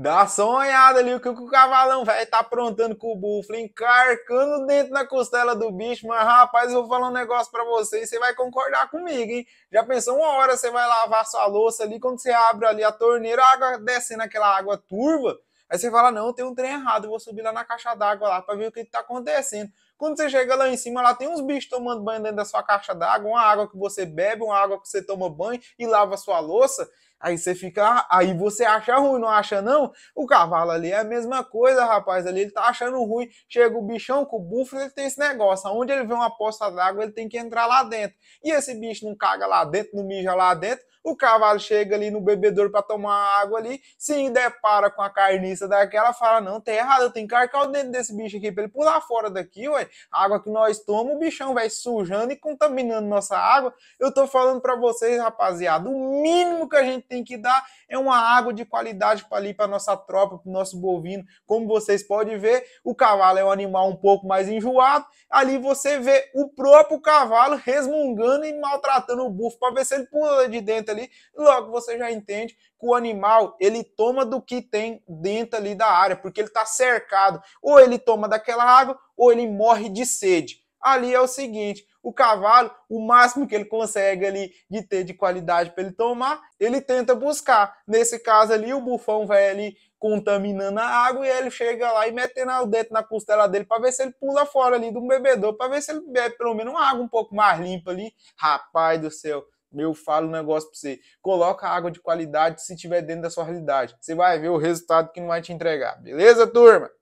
Dá uma sonhada ali o que o cavalão velho tá aprontando com o búfalo, encarcando dentro da costela do bicho. Mas rapaz, eu vou falar um negócio para e você vai concordar comigo, hein? Já pensou uma hora você vai lavar sua louça ali, quando você abre ali a torneira, a água descendo aquela água turva. Aí você fala: "Não, tem um trem errado, eu vou subir lá na caixa d'água lá para ver o que, que tá acontecendo". Quando você chega lá em cima, lá tem uns bichos tomando banho dentro da sua caixa d'água, uma água que você bebe, uma água que você toma banho e lava sua louça. Aí você fica, ah, aí você acha ruim, não acha não? O cavalo ali é a mesma coisa, rapaz, ali ele tá achando ruim. Chega o bichão com o búfalo, ele tem esse negócio, aonde ele vê uma poça d'água, ele tem que entrar lá dentro. E esse bicho não caga lá dentro, não mija lá dentro, o cavalo chega ali no bebedouro para tomar água ali, se depara com a carniça daquela, fala: Não, tá errado, eu tenho que arcar o dente desse bicho aqui pra ele pular fora daqui, ué. A água que nós tomamos, o bichão vai sujando e contaminando nossa água. Eu tô falando para vocês, rapaziada, o mínimo que a gente tem que dar é uma água de qualidade para ali para nossa tropa, para o nosso bovino. Como vocês podem ver, o cavalo é um animal um pouco mais enjoado. Ali você vê o próprio cavalo resmungando e maltratando o bufo para ver se ele pula de dentro ali. Logo você já entende que o animal ele toma do que tem dentro ali da área, porque ele está cercado. Ou ele toma daquela água, ou ele morre de sede ali é o seguinte: o cavalo, o máximo que ele consegue ali de ter de qualidade para ele tomar, ele tenta buscar. Nesse caso ali, o bufão vai ali contaminando a água e ele chega lá e metendo o dedo na costela dele para ver se ele pula fora ali do bebedor para ver se ele bebe pelo menos uma água um pouco mais limpa ali. Rapaz do céu. Eu falo um negócio para você. Coloca água de qualidade se tiver dentro da sua realidade. Você vai ver o resultado que não vai te entregar. Beleza, turma?